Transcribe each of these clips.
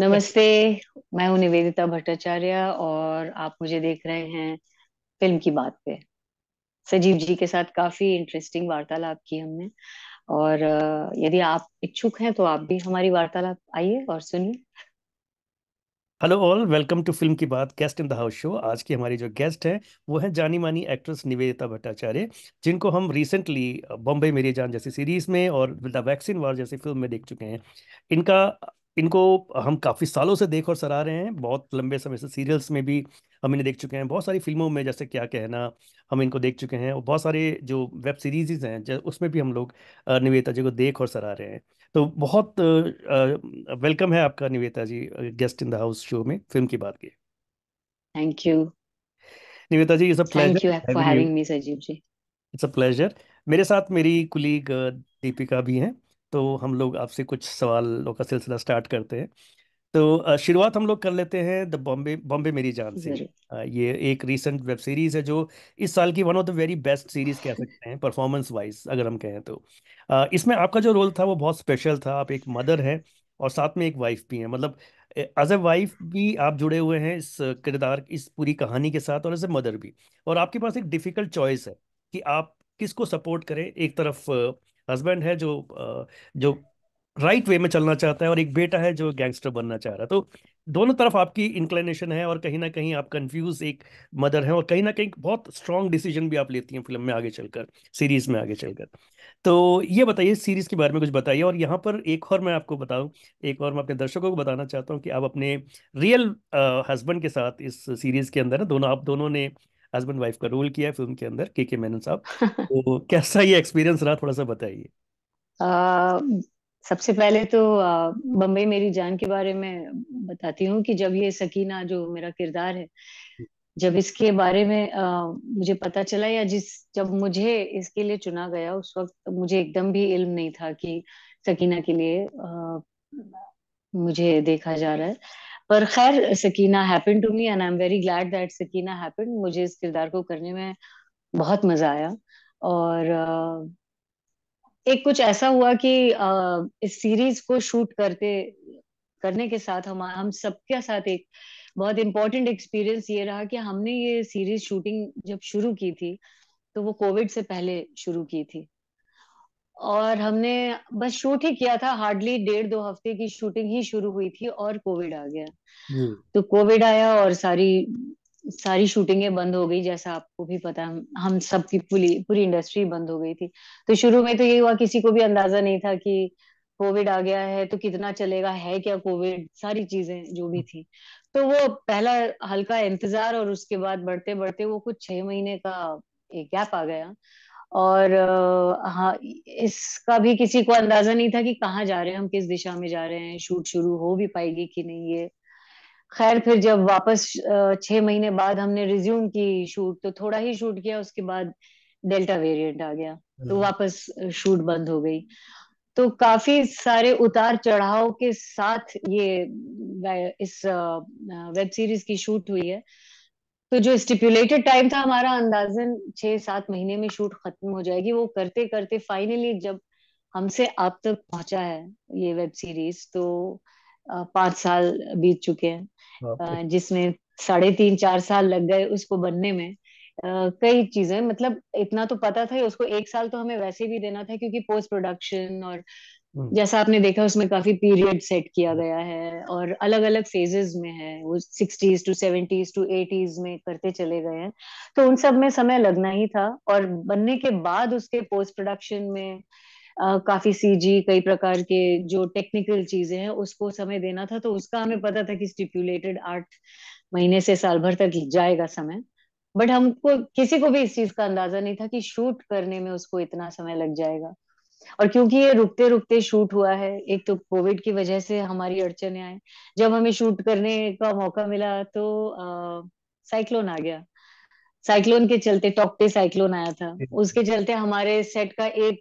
नमस्ते मैं हूं निवेदिता भट्टाचार्य और आप मुझे देख रहे हैं फिल्म की बात पे सजीव जी के साथ काफी इंटरेस्टिंग वार्तालाप की हमने और यदि आप इच्छुक हैं तो आप भी हमारी वार्तालाप आइए और सुनिए hello all welcome to film की बात guest in the house show आज की हमारी जो गेस्ट है वो है जानी मानी एक्ट्रेस निवेदिता भट्टाचार्य जिनको हम रिसेंटली बॉम्बे मेरी जान जैसी सीरीज में और द वैक्सीन वार जैसी फिल्म में देख चुके हैं इनका इनको हम काफ़ी सालों से देख और सराह रहे हैं बहुत लंबे समय से सीरियल्स में भी हम इन्हें देख चुके हैं बहुत सारी फिल्मों में जैसे क्या कहना हम इनको देख चुके हैं और बहुत सारे जो वेब सीरीज़ हैं उसमें भी हम लोग निवेदा जी को देख और सराह रहे हैं तो बहुत वेलकम है आपका Niveda ji guest in the house show में फिल्म की बात की thank you Niveta ji it's thank you for having me Sajeev ji it's a pleasure मेरे साथ मेरी कुलीग दीपिका भी हैं तो हम लोग आपसे कुछ सवालों का सिलसिला स्टार्ट करते हैं तो शुरुआत हम लोग कर लेते हैं द बॉम्बे बॉम्बे मेरी जान से ये एक रीसेंट वेब सीरीज है जो इस साल की one of the very best series कह सकते हैं परफॉर्मेंस वाइज अगर हम कहें तो इसमें आपका जो रोल था वो बहुत स्पेशल था आप एक मदर हैं और साथ में एक वाइफ भी हैं मतलब एज ए वाइफ भी आप जुड़े हुए हैं इस किरदार इस पूरी कहानी के साथ और एज ए मदर भी और आपके पास एक डिफिकल्ट चॉइस है कि आप किसको सपोर्ट करें एक तरफ हस्बैंड है जो जो राइट वे में चलना चाहता है और एक बेटा है जो गैंगस्टर बनना चाह रहा है तो दोनों तरफ आपकी इंक्लिनेशन है और कहीं ना कहीं आप कंफ्यूज एक मदर हैं और कहीं ना कहीं बहुत स्ट्रांग डिसीजन भी आप लेती हैं फिल्म में आगे चलकर सीरीज में आगे चलकर तो ये बताइए सीरीज के बारे में कुछ बताइए और यहाँ पर एक और मैं आपको बताऊँ एक और मैं अपने दर्शकों को बताना चाहता हूँ कि आप अपने रियल हस्बैंड के साथ इस सीरीज के अंदर दोनों आप दोनों ने हस्बैंड वाइफ का रोल किया है फिल्म के अंदर के के मेनन साहब तो कैसा ये एक्सपीरियंस रहा थोड़ा सा बताइए सबसे पहले तो बम्बई मेरी जान के बारे में बताती हूँ कि जब ये सकीना जो मेरा किरदार है जब इसके बारे में आ, मुझे पता चला या जिस जब मुझे इसके लिए चुना गया उस वक्त मुझे एकदम भी इल्म नहीं था कि सकीना के लिए आ, मुझे देखा जा रहा है पर खैर Sakina happen to me and I am very glad that Sakina happen मुझे इस किरदार को करने में बहुत मजा आया और एक कुछ ऐसा हुआ कि इस सीरीज को शूट करते करने के साथ हम हम सबके साथ एक बहुत इम्पोर्टेंट एक्सपीरियंस ये रहा कि हमने ये सीरीज शूटिंग जब शुरू की थी तो वो कोविड से पहले शुरू की थी और हमने बस शूट ही किया था हार्डली डेढ़ दो हफ्ते की शूटिंग ही शुरू हुई थी और कोविड आ गया तो कोविड आया और सारी सारी शूटिंगें बंद हो गई जैसा आपको भी पता हम हम सबकी पूरी पूरी इंडस्ट्री बंद हो गई थी तो शुरू में तो ये हुआ किसी को भी अंदाजा नहीं था कि कोविड आ गया है तो कितना चलेगा है क्या कोविड सारी चीजें जो भी थी तो वो पहला हल्का इंतजार और उसके बाद बढ़ते बढ़ते वो कुछ छह महीने का एक गैप आ गया और हाँ इसका भी किसी को अंदाजा नहीं था कि कहाँ जा रहे हैं हम किस दिशा में जा रहे हैं शूट शुरू हो भी पाएगी कि नहीं ये खैर फिर जब वापस छह महीने बाद हमने रिज्यूम की शूट तो थोड़ा ही शूट किया उसके बाद डेल्टा वेरिएंट आ गया तो हम्म। वापस शूट बंद हो गई तो काफी सारे उतार चढ़ाव के साथ ये इस वेब सीरीज की शूट हुई है तो जो स्टिपुलेटेड टाइम था हमारा अंदाजन छह सात महीने में शूट खत्म हो जाएगी वो करते करते फाइनली जब हमसे आप तक पहुंचा है ये वेब सीरीज तो पांच साल बीत चुके हैं जिसमें साढ़े तीन चार साल लग गए उसको बनने में कई चीजें मतलब इतना तो पता था उसको एक साल तो हमें वैसे भी देना था क्योंकि पोस्ट प्रोडक्शन और हम्म। जैसा आपने देखा उसमें काफी पीरियड सेट किया गया है और अलग अलग फेजेस में है वो sixties to seventies to eighties में करते चले गए हैं तो उन सब में समय लगना ही था और बनने के बाद उसके पोस्ट प्रोडक्शन में आ, काफी सीजी कई प्रकार के जो टेक्निकल चीजें हैं उसको समय देना था तो उसका हमें पता था कि स्टिप्यूलेटेड आठ महीने से साल भर तक जाएगा समय बट हमको किसी को भी इस चीज का अंदाजा नहीं था कि शूट करने में उसको इतना समय लग जाएगा और क्योंकि ये रुकते रुकते शूट हुआ है एक तो कोविड की वजह से हमारी अड़चने आए जब हमें शूट करने का मौका मिला तो आ, साइक्लोन आ गया साइक्लोन के चलते टॉकटे साइक्लोन आया था हम्म। उसके चलते हमारे सेट का एक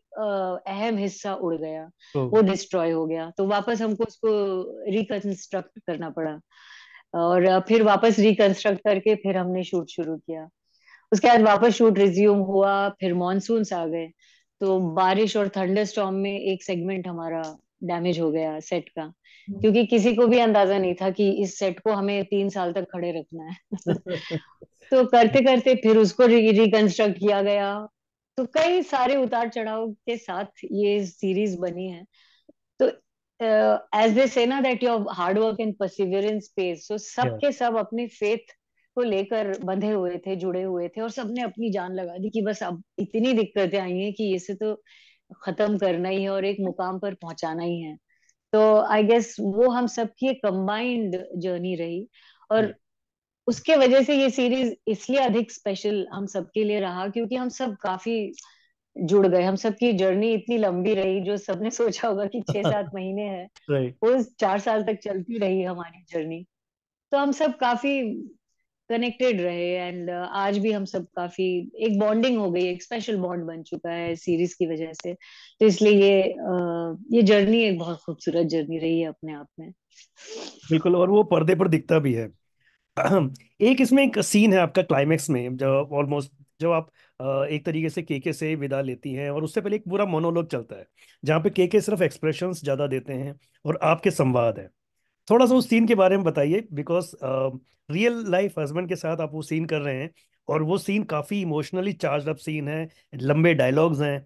अहम हिस्सा उड़ गया तो वो डिस्ट्रॉय हो गया तो वापस हमको उसको रिकंस्ट्रक्ट करना पड़ा और फिर वापस रिकंस्ट्रक्ट करके फिर हमने शूट शुरू किया उसके बाद वापस शूट रिज्यूम हुआ फिर मॉनसून आ गए तो बारिश और थंडर स्टॉम में एक सेगमेंट हमारा डैमेज हो गया सेट का हम्म। क्योंकि किसी को भी अंदाजा नहीं था कि इस सेट को हमें तीन साल तक खड़े रखना है तो करते करते फिर उसको रिकंस्ट्रक्ट किया गया तो कई सारे उतार चढ़ाव के साथ ये सीरीज बनी है तो एज दे सेना ना that your hard work and perseverance pays so सब के सब अपनी फेथ को लेकर बंधे हुए थे जुड़े हुए थे और सबने अपनी जान लगा दी कि बस अब इतनी दिक्कतें आई हैं कि इसे तो खत्म करना ही है और एक मुकाम पर पहुंचाना ही है तो आई गेस वो हम सब की एक कंबाइंड जर्नी रही और हम्म। उसके वजह से ये सीरीज इसलिए अधिक स्पेशल हम सबके लिए रहा क्योंकि हम सब काफी जुड़ गए हम सबकी जर्नी इतनी लंबी रही जो सबने सोचा होगा कि छह सात महीने है वो चार साल तक चलती रही हमारी जर्नी तो हम सब काफी कनेक्टेड रहे एंड uh, आज भी हम सब काफी एक बॉन्डिंग हो गई एक स्पेशल बॉन्ड बन चुका है सीरीज की वजह से तो इसलिए ये uh, ये जर्नी एक बहुत खूबसूरत जर्नी रही है अपने आप में बिल्कुल और वो पर्दे पर दिखता भी है एक इसमें एक सीन है आपका क्लाइमेक्स में जब ऑलमोस्ट जब आप uh, एक तरीके से केके से विदा लेती हैं और उससे पहले एक पूरा मोनोलॉग चलता है जहाँ पे केके सिर्फ एक्सप्रेशंस ज्यादा देते हैं और आपके संवाद है थोड़ा सा उस सीन के बारे में बताइए बिकॉज रियल लाइफ हस्बैंड के साथ आप वो सीन कर रहे हैं और वो सीन काफी इमोशनली चार्ज अप सीन है लंबे डायलॉग्स हैं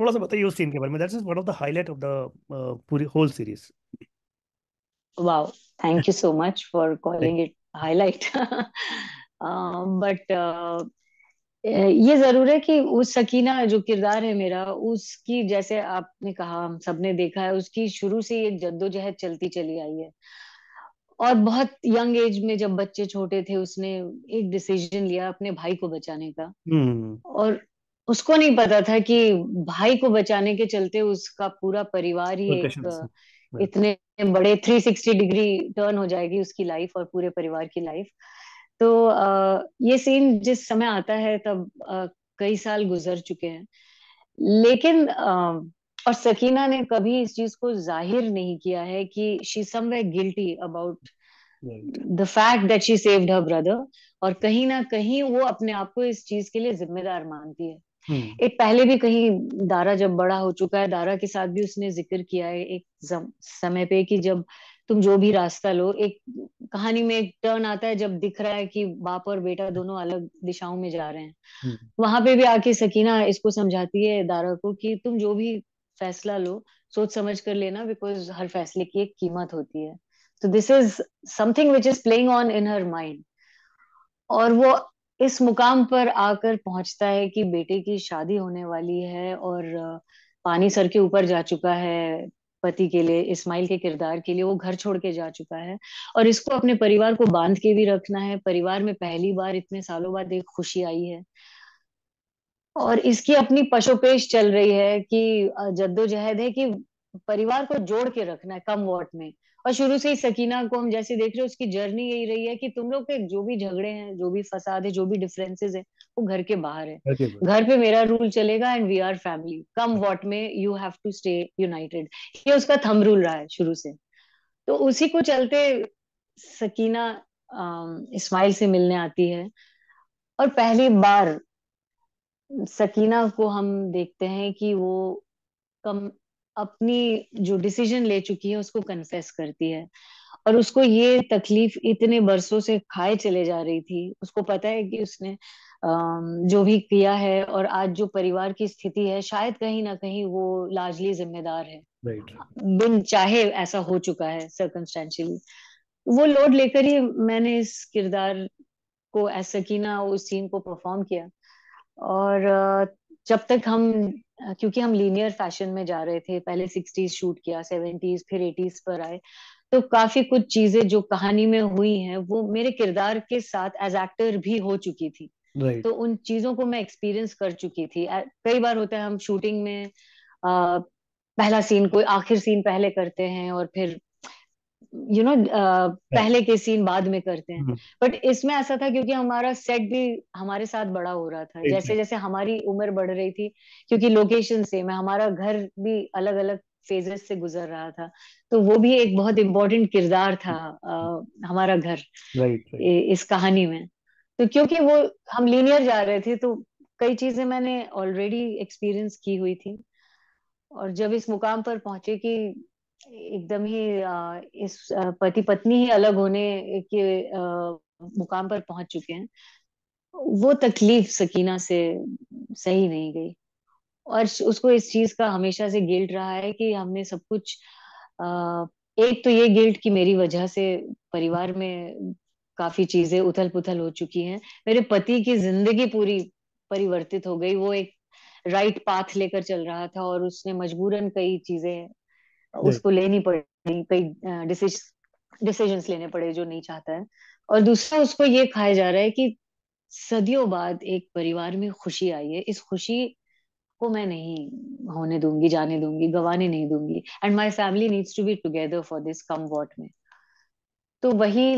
थोड़ा सा बताइए उस सीन के बारे में that's is one of the highlight of the पूरी whole series wow thank you so much for calling it highlight but ये जरूर है कि उस सकीना जो किरदार है मेरा उसकी जैसे आपने कहा हम सबने देखा है उसकी शुरू से एक जद्दोजहद चलती चली आई है और बहुत यंग एज में जब बच्चे छोटे थे उसने एक डिसीजन लिया अपने भाई को बचाने का हम्म। और उसको नहीं पता था कि भाई को बचाने के चलते उसका पूरा परिवार ही एक इतने बड़े 360 डिग्री टर्न हो जाएगी उसकी लाइफ और पूरे परिवार की लाइफ तो आ, ये सीन जिस समय आता है तब आ, कई साल गुजर चुके हैं लेकिन आ, और सकीना ने कभी इस चीज को जाहिर नहीं किया है कि she somewhere guilty about the fact that she saved her brother और कहीं ना कहीं वो अपने आप को इस चीज के लिए जिम्मेदार मानती है hmm. एक पहले भी कहीं दारा जब बड़ा हो चुका है दारा के साथ भी उसने जिक्र किया है एक समय पे कि जब uh, तुम जो भी रास्ता लो एक कहानी में एक टर्न आता है जब दिख रहा है कि बाप और बेटा दोनों अलग दिशाओं में जा रहे हैं हम्म। वहां पे भी आके सकीना इसको समझाती है दारा को कि तुम जो भी फैसला लो सोच समझ कर लेना बिकॉज हर फैसले की एक कीमत होती है तो this is something which is playing on in her mind और वो इस मुकाम पर आकर पहुंचता है कि बेटे की शादी होने वाली है और पानी सर के ऊपर जा चुका है पति के लिए इस्माइल के किरदार के लिए वो घर छोड़ के जा चुका है और इसको अपने परिवार को बांध के भी रखना है परिवार में पहली बार इतने सालों बाद एक खुशी आई है और इसकी अपनी पशोपेश चल रही है कि जद्दोजहद है कि परिवार को जोड़ के रखना है कम वॉट में और शुरू से ही सकीना को हम जैसे देख रहे हो उसकी जर्नी यही रही है कि तुम लोग के जो भी झगड़े हैं जो भी फसाद है जो भी डिफरेंसेस है वो घर के बाहर है घर पे मेरा रूल चलेगा and we are family come what may you have to stay united ये उसका थम रूल रहा है शुरू से तो उसी को चलते सकीना इस्माइल से मिलने आती है और पहली बार सकीना को हम देखते हैं कि वो कम अपनी जो डिसीजन ले चुकी है उसको कन्फेस करती है और उसको ये तकलीफ इतने बरसों से खाए चले जा रही थी उसको पता है कि उसने जो भी किया है और आज जो परिवार की स्थिति है शायद कहीं ना कहीं वो लाजली जिम्मेदार है बिन चाहे ऐसा हो चुका है सर्कमस्टेंशियली वो लोड लेकर ही मैंने इस किरदार को ऐसा की ना उस सीन को परफॉर्म किया और जब तक हम क्योंकि हम लीनियर फैशन में जा रहे थे पहले सिक्सटीज शूट किया सेवेंटीज फिर एटीज पर आए तो काफी कुछ चीजें जो कहानी में हुई हैं वो मेरे किरदार के साथ एज एक्टर भी हो चुकी थी right. तो उन चीजों को मैं एक्सपीरियंस कर चुकी थी कई बार होता है हम शूटिंग में आ, पहला सीन कोई आखिर सीन पहले करते हैं और फिर यू नो uh, पहले के सीन बाद में करते हैं बट हम्म। इसमें ऐसा था क्योंकि हमारा सेट भी हमारे साथ बड़ा हो रहा था जैसे जैसे हमारी उम्र बढ़ रही थी क्योंकि लोकेशन से मैं हमारा घर भी अलग अलग फेजेस से गुजर रहा था तो वो भी एक बहुत इम्पोर्टेंट किरदार था आ, हमारा घर right, इस कहानी में तो क्योंकि वो हम लीनियर जा रहे थे तो कई चीजें मैंने ऑलरेडी एक्सपीरियंस की हुई थी और जब इस मुकाम पर पहुंचे कि एकदम ही इस पति पत्नी ही अलग होने के मुकाम पर पहुंच चुके हैं वो तकलीफ सकीना से सही नहीं गई और उसको इस चीज का हमेशा से गिल्ट रहा है कि हमने सब कुछ एक तो ये गिल्ट कि मेरी वजह से परिवार में काफी चीजें उथल पुथल हो चुकी हैं मेरे पति की जिंदगी पूरी परिवर्तित हो गई वो एक राइट पाथ लेकर चल रहा था और उसने मजबूरन कई चीजें उसको लेनी पड़े कई डिसीजन लेने पड़े जो नहीं चाहता है और दूसरा उसको ये खाया जा रहा है कि सदियों बाद एक परिवार में खुशी आई है इस खुशी को मैं नहीं होने दूंगी जाने दूंगी गवाने नहीं दूंगी and my family needs to be together for this come what may तो वही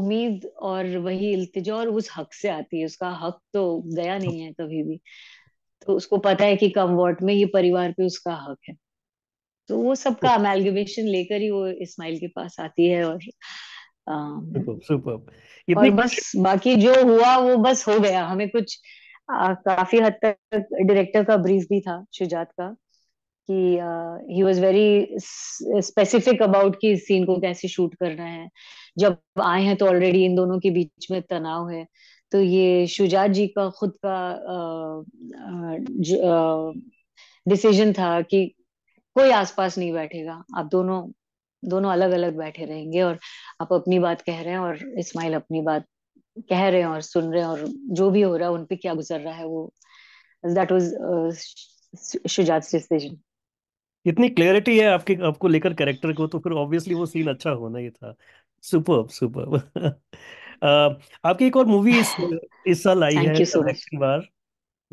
उम्मीद और वही इल्तिजा और उस हक से आती है उसका हक तो गया नहीं है कभी भी तो उसको पता है कि कम वॉट में ये परिवार पे उसका हक है तो वो सबका अमेलगेशन लेकर ही वो इस्माइल के पास आती है और सुपर um, और बस बाकी जो हुआ वो बस हो गया हमें कुछ आ, काफी हद तक डायरेक्टर का ब्रीफ भी था शुजात का कि he was very specific about कि इस सीन को कैसे शूट करना है जब आए हैं तो ऑलरेडी इन दोनों के बीच में तनाव है तो ये शुजात जी का खुद का डिसीजन था कि कोई आसपास नहीं बैठेगा आप दोनों दोनों अलग अलग बैठे रहेंगे और आप अपनी बात कह रहे हैं और इस्माइल अपनी बात कह रहे हैं और सुन रहे हैं और जो भी हो रहा है उनपे क्या गुजर रहा है वो दैट वॉज शुजात डिसीजन इतनी क्लियरिटी है आपके आपको लेकर कैरेक्टर को तो फिर ऑब्वियसली वो सीन अच्छा होना ही था सुपर सुपर uh, आपकी एक और मूवी इस इस साल आई है so बार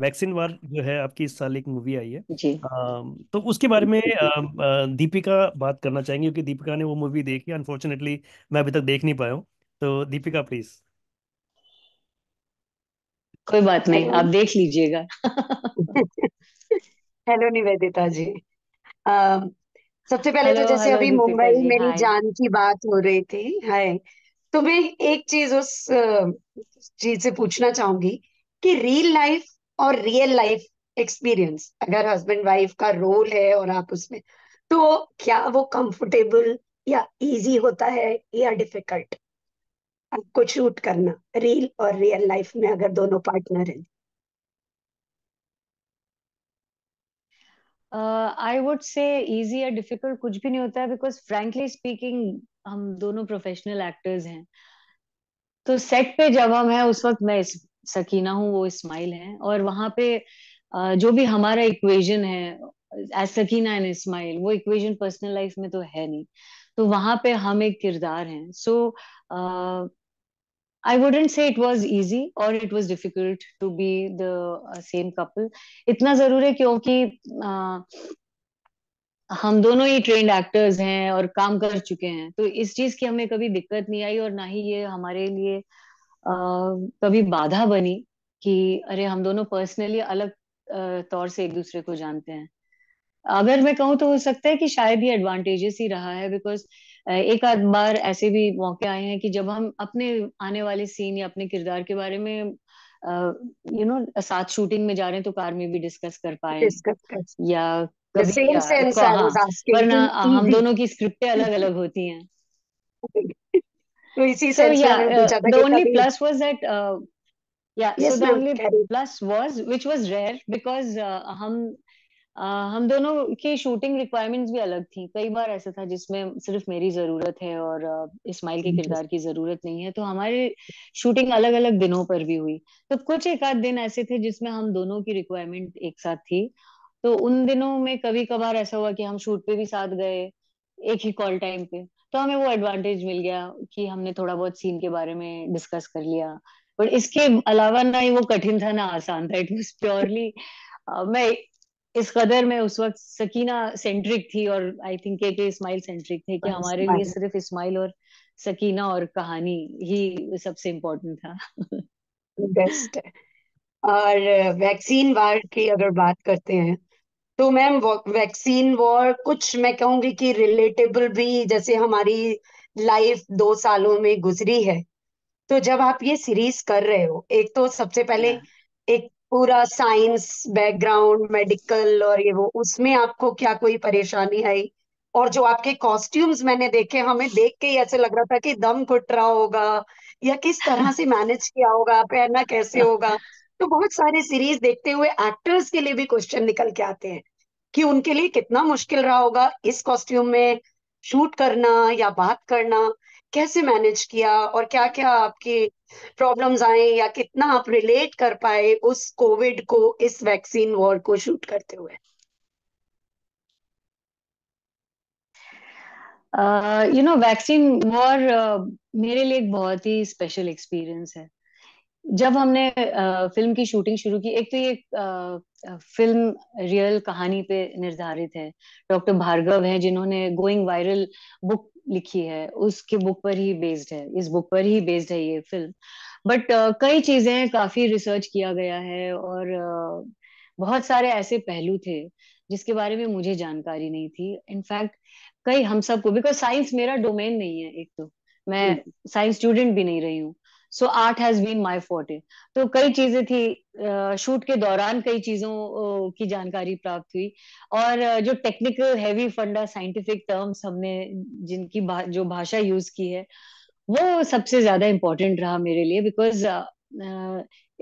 वैक्सीन वार जो है आपकी इस साल एक मूवी आई है जी आ, तो उसके बारे में आ, दीपिका बात करना चाहेंगे क्योंकि दीपिका ने वो मूवी देखी अनफॉर्चुनेटली मैं अभी तक देख नहीं पाया हूँ तो दीपिका प्लीज कोई बात नहीं आप देख लीजिएगा हेलो निवेदिता जी uh, सबसे पहले hello, तो जैसे hello, अभी मुंबई मेरी जान की बात हो रही थी हाय तो मैं एक चीज उस चीज से पूछना चाहूंगी कि रियल लाइफ और रियल लाइफ एक्सपीरियंस अगर हस्बैंड वाइफ का रोल है और आप उसमें तो क्या वो कंफर्टेबल या इजी होता है या डिफिकल्ट आपको शूट करना रील और रियल लाइफ में अगर दोनों पार्टनर हैं आई वुड से इजी या डिफिकल्ट कुछ भी नहीं होता है बिकॉज फ्रेंकली स्पीकिंग हम दोनों प्रोफेशनल एक्टर्स हैं तो सेट पे जब हम है उस वक्त मैं सकीना हूँ वो इस्माइल है और वहां पे जो भी हमारा इक्वेशन है एज सकीना एंड इस्माइल वो इक्वेशन पर्सनल लाइफ में तो है नहीं तो वहां पे हम एक किरदार हैं so I wouldn't say it was easy और it was difficult to be the same couple इतना जरूर है क्योंकि uh, हम दोनों ही ट्रेंड एक्टर्स हैं और काम कर चुके हैं तो इस चीज की हमें कभी दिक्कत नहीं आई और ना ही ये हमारे लिए uh, कभी तो बाधा बनी कि अरे हम दोनों पर्सनली अलग तौर से एक दूसरे को जानते हैं अगर मैं कहूँ तो हो सकता है कि शायद ये एडवांटेजेस ही रहा है बिकॉज एक आध बार ऐसे भी मौके आए हैं कि जब हम अपने आने वाले सीन या अपने किरदार के बारे में यू नो साथ शूटिंग में जा रहे हैं तो कार में भी डिस्कस कर पाए या हाँ, वरना हम दोनों की स्क्रिप्टें अलग अलग होती हैं तो इसी से सेंस yeah, में मैंने पूछा था uh, the कि only कभी plus was that uh, yeah Yes, so the ma'am, only uh, हम uh, हम दोनों की शूटिंग रिक्वायरमेंट्स भी अलग थी कई बार ऐसा था जिसमें सिर्फ मेरी जरूरत है और uh, इस्माइल के किरदार की जरूरत नहीं है तो हमारे शूटिंग अलग अलग दिनों पर भी हुई तो कुछ एक आध दिन ऐसे थे जिसमें हम दोनों की रिक्वायरमेंट एक साथ थी तो उन दिनों में कभी कभार ऐसा हुआ कि हम शूट पे भी साथ गए एक ही कॉल टाइम पे तो हमें वो एडवांटेज मिल गया कि हमने थोड़ा बहुत सीन के बारे में डिस्कस कर लिया बट इसके अलावा ना ही वो कठिन था ना आसान था इट वॉज प्योरली मैं इस कदर में उस वक्त सकीना सेंट्रिक थी और आई थिंक के इस्माइल सेंट्रिक थे कि हमारे लिए सिर्फ इस्माइल और सकीना और कहानी ही सबसे इम्पोर्टेंट था बेस्ट और वैक्सीन वार की अगर बात करते हैं तो मैम वैक्सीन वॉर कुछ मैं कहूंगी कि रिलेटेबल भी जैसे हमारी लाइफ दो सालों में गुजरी है तो जब आप ये सीरीज कर रहे हो एक तो सबसे पहले एक पूरा साइंस बैकग्राउंड मेडिकल और ये वो उसमें आपको क्या कोई परेशानी आई और जो आपके कॉस्ट्यूम्स मैंने देखे हमें देख के ही ऐसे लग रहा था कि दम घुट रहा होगा या किस तरह से मैनेज किया होगा पहनना कैसे होगा तो बहुत सारे सीरीज देखते हुए एक्टर्स के लिए भी क्वेश्चन निकल के आते हैं कि उनके लिए कितना मुश्किल रहा होगा इस कॉस्ट्यूम में शूट करना या बात करना कैसे मैनेज किया और क्या क्या आपकी प्रॉब्लम्स आए या कितना आप रिलेट कर पाए उस कोविड को इस वैक्सीन वॉर को शूट करते हुए यू नो वैक्सीन वॉर मेरे लिए एक बहुत ही स्पेशल एक्सपीरियंस है जब हमने फिल्म की शूटिंग शुरू की एक तो ये फिल्म रियल कहानी पे निर्धारित है डॉक्टर भार्गव हैं जिन्होंने गोइंग वायरल बुक लिखी है उसके बुक पर ही बेस्ड है इस बुक पर ही बेस्ड है ये फिल्म बट कई चीजें काफी रिसर्च किया गया है और बहुत सारे ऐसे पहलू थे जिसके बारे में मुझे जानकारी नहीं थी इनफैक्ट कई हम सबको बिकॉज साइंस मेरा डोमेन नहीं है एक तो मैं साइंस हम्म। स्टूडेंट भी नहीं रही हूँ so art has been my forte तो कई चीजें थी शूट के दौरान कई चीजों की जानकारी प्राप्त हुई और जो टेक्निकल हैवी फंडा साइंटिफिक टर्म्स हमने जिनकी भा, जो भाषा यूज की है वो सबसे ज्यादा इम्पोर्टेंट रहा मेरे लिए बिकॉज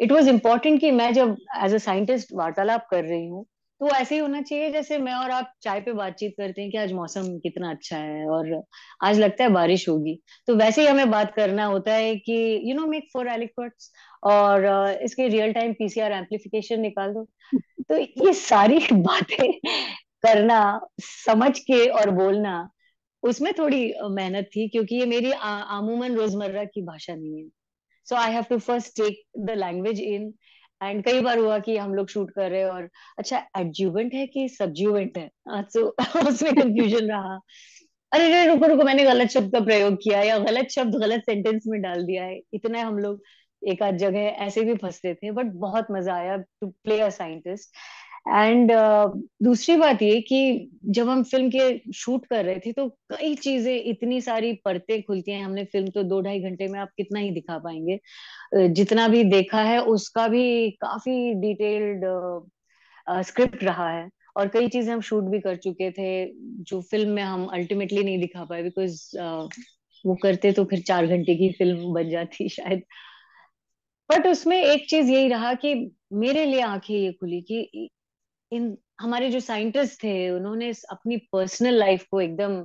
इट वॉज इम्पोर्टेंट कि मैं जब एज अ साइंटिस्ट वार्तालाप कर रही हूँ तो ऐसे ही होना चाहिए जैसे मैं और आप चाय पे बातचीत करते हैं कि आज मौसम कितना अच्छा है और आज लगता है बारिश होगी तो वैसे ही हमें बात करना होता है कि यू नो मेक फोर एलिक्वर्ट्स और uh, इसके रियल टाइम पीसीआर एम्पलीफिकेशन निकाल दो तो ये सारी बातें करना समझ के और बोलना उसमें थोड़ी uh, मेहनत थी क्योंकि ये मेरी आमूमन रोजमर्रा की भाषा नहीं है so I have to first take the language in and कई बार हुआ कि हम लोग शूट कर रहे हैं और अच्छा एडजुवेंट है कि सब्जुवेंट है सो हाँ, तो उसमें कंफ्यूजन रहा अरे अरे रुको रुको मैंने गलत शब्द का प्रयोग किया या गलत शब्द गलत सेंटेंस में डाल दिया है इतना हम लोग एक आध जगह ऐसे भी फंसते थे बट बहुत मजा आया to play a scientist and uh, दूसरी बात ये कि जब हम फिल्म के शूट कर रहे थे तो कई चीजें इतनी सारी परतें खुलती हैं हमने फिल्म तो दो ढाई घंटे में आप कितना ही दिखा पाएंगे जितना भी देखा है उसका भी काफी डिटेल्ड स्क्रिप्ट रहा है और कई चीजें हम शूट भी कर चुके थे जो फिल्म में हम अल्टीमेटली नहीं दिखा पाए बिकॉज uh, वो करते तो फिर चार घंटे की फिल्म बन जाती शायद बट उसमें एक चीज यही रहा कि मेरे लिए आंखें ये खुली कि इन हमारे जो साइंटिस्ट थे उन्होंने अपनी पर्सनल लाइफ को एकदम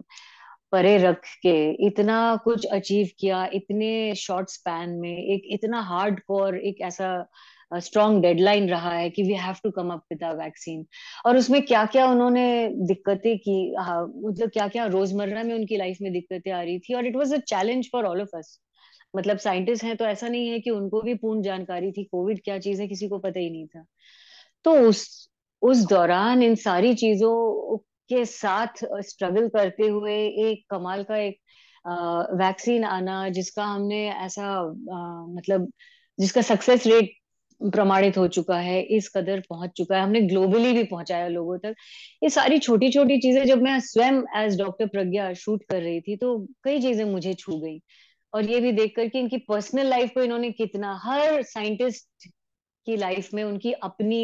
परे रख के इतना कुछ अचीव किया इतने शॉर्ट स्पैन में एक इतना हार्ड कोर एक ऐसा स्ट्रॉन्ग डेडलाइन रहा है कि we have to come up with a vaccine और उसमें क्या क्या उन्होंने दिक्कतें की मतलब क्या क्या रोजमर्रा में उनकी लाइफ में दिक्कतें आ रही थी और it was a challenge for all of us मतलब साइंटिस्ट हैं तो ऐसा नहीं है कि उनको भी पूर्ण जानकारी थी कोविड क्या चीज है किसी को पता ही नहीं था तो उस उस दौरान इन सारी चीजों के साथ स्ट्रगल करते हुए एक कमाल का एक वैक्सीन आना जिसका हमने ऐसा आ, मतलब जिसका सक्सेस रेट प्रमाणित हो चुका है इस कदर पहुंच चुका है हमने ग्लोबली भी पहुंचाया लोगों तक ये सारी छोटी छोटी चीजें जब मैं स्वयं एज डॉक्टर प्रज्ञा शूट कर रही थी तो कई चीजें मुझे छू गई और ये भी देखकर कि इनकी पर्सनल लाइफ को इन्होंने कितना हर साइंटिस्ट की लाइफ में उनकी अपनी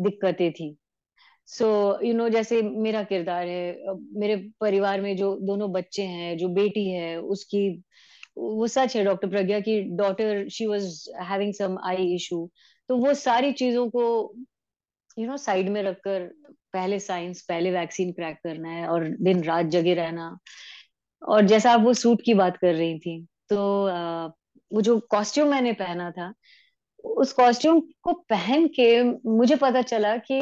दिक्कतें थी सो यू नो जैसे मेरा किरदार है मेरे परिवार में जो दोनों बच्चे हैं जो बेटी है उसकी वो सच है डॉक्टर प्रज्ञा की daughter she was having some eye issue तो वो सारी चीजों को यू नो साइड में रखकर पहले साइंस पहले वैक्सीन क्रैक करना है और दिन रात जगे रहना और जैसा आप वो सूट की बात कर रही थी तो आ, वो जो कॉस्ट्यूम मैंने पहना था उस कॉस्ट्यूम को पहन के मुझे पता चला कि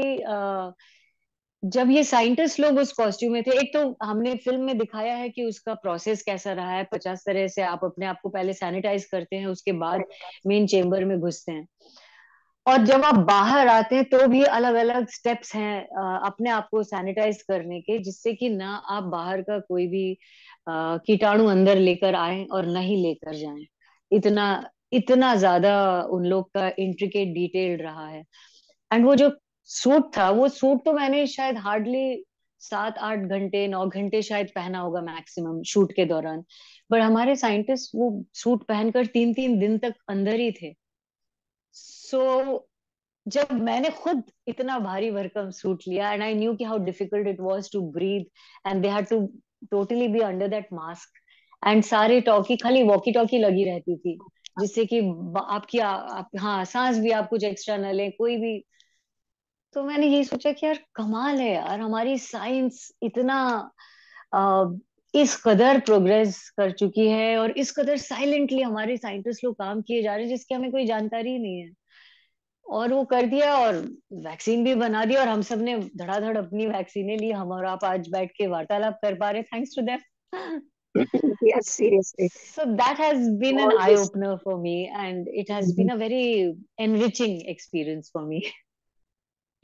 जब ये साइंटिस्ट लोग उस कॉस्ट्यूम में थे एक तो हमने फिल्म में दिखाया है कि उसका प्रोसेस कैसा रहा है पचास तरह से आप अपने आप को पहले सैनिटाइज करते हैं उसके बाद मेन चेम्बर में घुसते हैं और जब आप बाहर आते हैं तो भी अलग अलग स्टेप्स हैं अपने आप को सैनिटाइज करने के जिससे कि ना आप बाहर का कोई भी कीटाणु अंदर लेकर आए और ना ही लेकर जाए इतना इतना ज्यादा उन लोग का इंट्रिकेट डिटेल्ड रहा है एंड वो जो सूट था वो सूट तो मैंने शायद हार्डली सात आठ घंटे नौ घंटे शायद पहना होगा मैक्सिमम शूट के दौरान बट हमारे साइंटिस्ट वो सूट पहनकर तीन तीन दिन तक अंदर ही थे सो so, जब मैंने खुद इतना भारी भरकम सूट लिया एंड आई न्यू कि how difficult it was to breathe and they had to totally be under that mask and सारे टॉकी खाली वॉकी टॉकी लगी रहती थी जिससे कि आपकी आ, आप, हाँ सांस भी आप कुछ एक्स्ट्रा न लें कोई भी तो मैंने यही सोचा कि यार कमाल है यार हमारी साइंस इतना आ, इस कदर प्रोग्रेस कर चुकी है और इस कदर साइलेंटली हमारे साइंटिस्ट लोग काम किए जा रहे हैं जिसकी हमें कोई जानकारी नहीं है और वो कर दिया और वैक्सीन भी बना दी और हम सब ने धड़ाधड़ अपनी वैक्सीने ली हम और आप आज बैठ के वार्तालाप कर पा रहे thanks to them yes, seriously. So that has been All an this... eye opener for me, and it has mm-hmm. been a very enriching experience for me.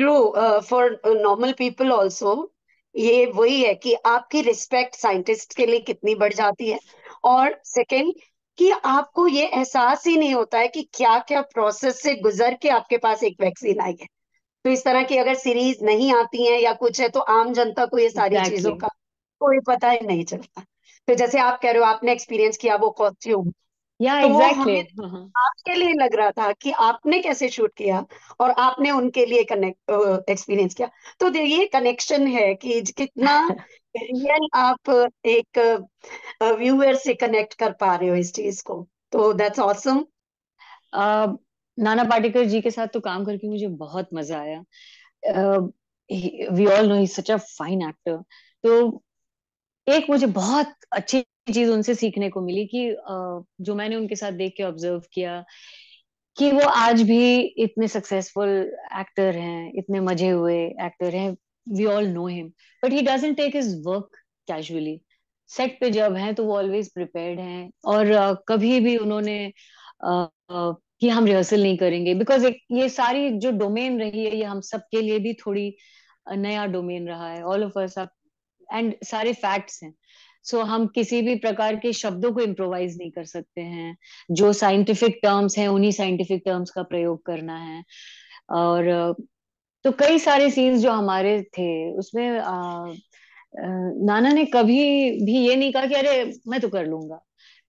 True, uh, for uh, normal people also. ये वही है कि आपकी respect scientist के लिए कितनी बढ़ जाती है और second कि आपको ये एहसास ही नहीं होता है कि क्या क्या प्रोसेस से गुजर के आपके पास एक वैक्सीन आई है तो इस तरह की अगर सीरीज नहीं आती है या कुछ है तो आम जनता को ये सारी exactly. चीजों का कोई पता ही नहीं चलता फिर तो जैसे आप कह रहे हो आपने एक्सपीरियंस किया वो कॉस्ट्यूम या तो वो एग्जैक्टली हमें हाँ, हाँ। आपके लिए लग रहा था कि आपने कैसे शूट किया और आपने उनके लिए कनेक्ट एक्सपीरियंस किया तो ये कनेक्शन है कि कितना रियल आप एक व्यूअर से कनेक्ट कर पा रहे हो इस चीज को तो दैट्स ऑसम awesome. नाना पाटेकर जी के साथ तो काम करके मुझे बहुत मजा आया we all know he such a fine actor तो एक मुझे बहुत अच्छी चीज उनसे सीखने को मिली कि जो मैंने उनके साथ देख के ऑब्जर्व किया कि वो आज भी इतने सक्सेसफुल एक्टर हैं इतने मजे हुए एक्टर हैं we all know him but he doesn't take his work casually set पे जब हैं तो वो ऑलवेज प्रिपेयर्ड हैं और uh, कभी भी उन्होंने uh, uh, कि हम रिहर्सल नहीं करेंगे बिकॉज ये सारी जो डोमेन रही है ये हम सबके लिए भी थोड़ी नया डोमेन रहा है ऑल ऑफ अस आप एंड सारे फैक्ट्स हैं सो so, हम किसी भी प्रकार के शब्दों को इम्प्रोवाइज नहीं कर सकते हैं जो साइंटिफिक टर्म्स हैं उन्हीं साइंटिफिक टर्म्स का प्रयोग करना है और तो कई सारे सीन्स जो हमारे थे उसमें आ, नाना ने कभी भी ये नहीं कहा कि अरे मैं तो कर लूंगा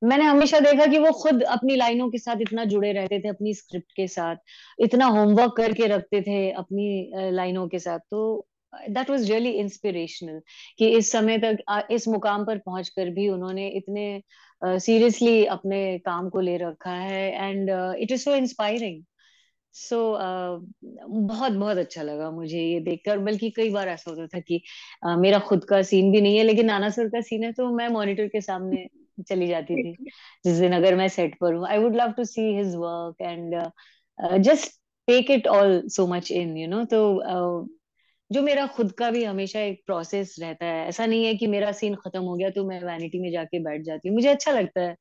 मैंने हमेशा देखा कि वो खुद अपनी लाइनों के साथ इतना जुड़े रहते थे अपनी स्क्रिप्ट के साथ इतना होमवर्क करके रखते थे अपनी लाइनों के साथ तो दैट वाज रियली इंस्पिरेशनल कि इस समय तक इस मुकाम पर पहुंच कर भी उन्होंने इतने सीरियसली uh, अपने काम को ले रखा है and it is so inspiring so बहुत बहुत अच्छा लगा मुझे ये देखकर बल्कि कई बार ऐसा होता था कि uh, मेरा खुद का सीन भी नहीं है लेकिन नाना सर का सीन है तो मैं मॉनिटर के सामने चली जाती थी जिस दिन अगर मैं सेट पर हूँ I would love to see his work and just take it all so much in you know तो uh, जो मेरा खुद का भी हमेशा एक प्रोसेस रहता है ऐसा नहीं है कि मेरा सीन खत्म हो गया तो मैं वैनिटी में जाके बैठ जाती हूँ मुझे अच्छा लगता है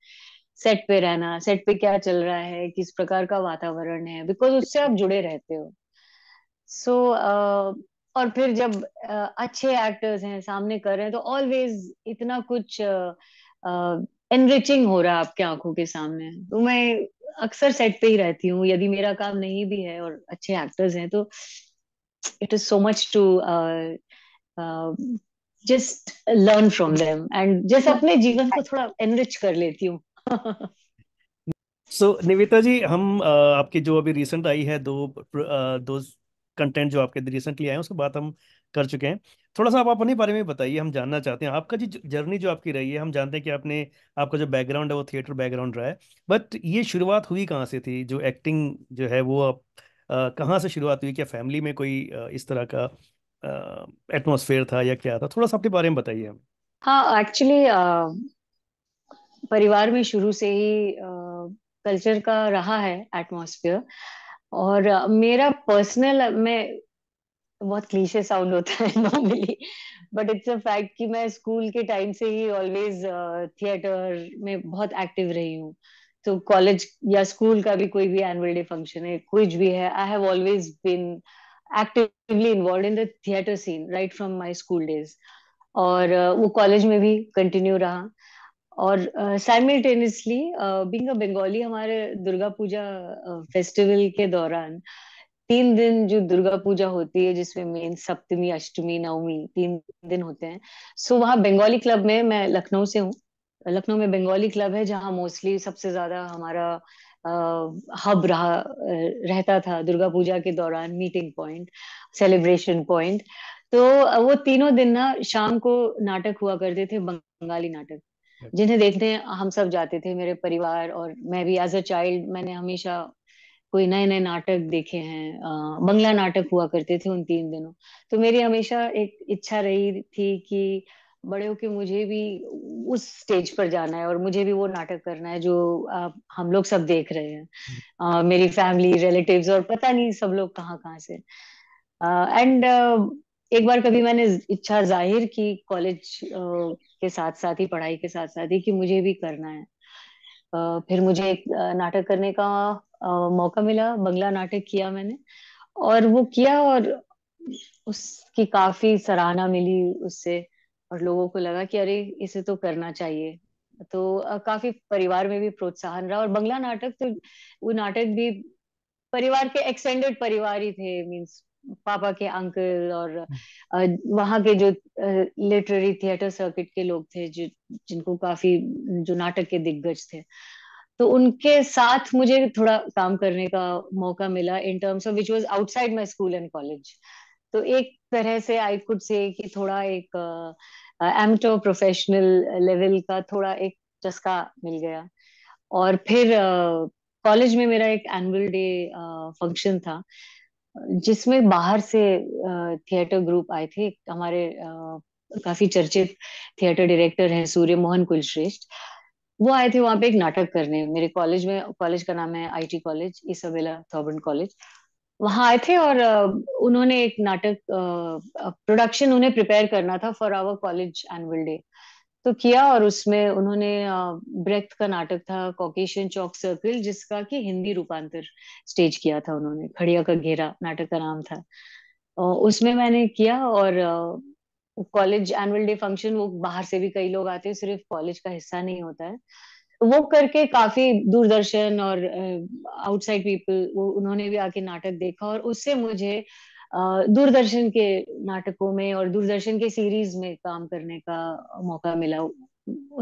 सेट पे रहना सेट पे क्या चल रहा है किस प्रकार का वातावरण है बिकॉज उससे आप जुड़े रहते हो सो so, uh, और फिर जब uh, अच्छे एक्टर्स हैं सामने कर रहे हैं तो ऑलवेज इतना कुछ एनरिचिंग uh, हो रहा है आपके आंखों के सामने तो मैं अक्सर सेट पे ही रहती हूँ यदि मेरा काम नहीं भी है और अच्छे एक्टर्स हैं तो it is so much to uh, uh, just learn from them and just अपने जीवन को थोड़ा enrich कर लेती हूँ सो so, निवेता जी हम uh, आपके जो अभी रिसेंट आई है दो uh, दो कंटेंट जो आपके रिसेंटली आए हैं उसके बाद हम कर चुके हैं थोड़ा सा आप अपने बारे में बताइए हम जानना चाहते हैं आपका जी जर्नी जो आपकी रही है हम जानते हैं कि आपने आपका जो बैकग्राउंड है वो थिएटर बैकग्राउंड रहा है बट ये शुरुआत हुई कहाँ से थी जो एक्टिंग जो है वो आप कहाँ से शुरुआत हुई क्या फैमिली में कोई इस तरह का एटमोसफेयर था या क्या था थोड़ा सा अपने बारे में बताइए हमें हाँ एक्चुअली परिवार में शुरू से ही कल्चर का रहा है एटमॉस्फेयर और मेरा पर्सनल मैं बहुत क्लीशे साउंड होता है normally but it's a fact कि मैं स्कूल के टाइम से ही ऑलवेज थिएटर में बहुत एक्टिव रही हूँ तो कॉलेज या स्कूल का भी कोई भी एनुअल डे फंक्शन है कुछ भी है I have always been actively involve in the theatre scene right from my school days और uh, वो कॉलेज में भी कंटिन्यू रहा और साइमल्टेनियसली बिंग अ बंगाली हमारे दुर्गा पूजा फेस्टिवल uh, के दौरान तीन दिन जो दुर्गा पूजा होती है जिसमें मेन सप्तमी अष्टमी नवमी तीन दिन होते हैं सो so, वहाँ बंगाली क्लब में मैं लखनऊ से हूँ लखनऊ में बंगाली क्लब है जहाँ मोस्टली सबसे ज्यादा हमारा हब रहा रहता था दुर्गा पूजा के दौरान मीटिंग पॉइंट सेलिब्रेशन पॉइंट तो वो तीनों दिन ना शाम को नाटक हुआ करते थे बंगाली नाटक अच्छा। जिन्हें देखने हम सब जाते थे मेरे परिवार और मैं भी एज अ चाइल्ड मैंने हमेशा कोई नए नए नाटक देखे हैं बंगला नाटक हुआ करते थे उन तीन दिनों तो मेरी हमेशा एक इच्छा रही थी कि बड़े हो कि मुझे भी उस स्टेज पर जाना है और मुझे भी वो नाटक करना है जो आप हम लोग सब देख रहे हैं uh, मेरी फैमिली रिलेटिव्स और पता नहीं सब लोग कहाँ कहाँ से एंड uh, uh, एक बार कभी मैंने इच्छा जाहिर की कॉलेज uh, के साथ साथ ही पढ़ाई के साथ साथ ही कि मुझे भी करना है uh, फिर मुझे एक नाटक करने का uh, मौका मिला बंगला नाटक किया मैंने और वो किया और उसकी काफी सराहना मिली उससे और लोगों को लगा कि अरे इसे तो करना चाहिए तो काफी परिवार में भी प्रोत्साहन रहा और बंगला नाटक तो वो नाटक भी परिवार के एक्सटेंडेड परिवार ही थे मींस पापा के अंकल और हम्म। वहां के जो लिटरेरी थिएटर सर्किट के लोग थे जो जिनको काफी जो नाटक के दिग्गज थे तो उनके साथ मुझे थोड़ा काम करने का मौका मिला in terms of which was outside my school and college तो एक तरह से आई कुड से कि थोड़ा एक एमटो प्रोफेशनल लेवल का थोड़ा एक चस्का मिल गया और फिर कॉलेज में मेरा एक एनुअल डे फंक्शन था जिसमें बाहर से थिएटर ग्रुप आए थे हमारे काफी चर्चित थिएटर डायरेक्टर हैं सूर्य मोहन कुलश्रेष्ठ वो आए थे वहां पे एक नाटक करने मेरे कॉलेज में कॉलेज का नाम है IT college Isabella Thoburn college वहां आए थे और उन्होंने एक नाटक प्रोडक्शन उन्हें प्रिपेयर करना था for our college annual day तो किया और उसमें उन्होंने ब्रेथ का नाटक था कॉकेशन चौक सर्किल जिसका कि हिंदी रूपांतर स्टेज किया था उन्होंने खड़िया का घेरा नाटक का नाम था उसमें मैंने किया और कॉलेज एनुअल डे फंक्शन वो बाहर से भी कई लोग आते हैं सिर्फ कॉलेज का हिस्सा नहीं होता है वो करके काफी दूरदर्शन और आउटसाइड पीपल वो उन्होंने भी आके नाटक देखा और उससे मुझे दूरदर्शन के नाटकों में और दूरदर्शन के सीरीज में काम करने का मौका मिला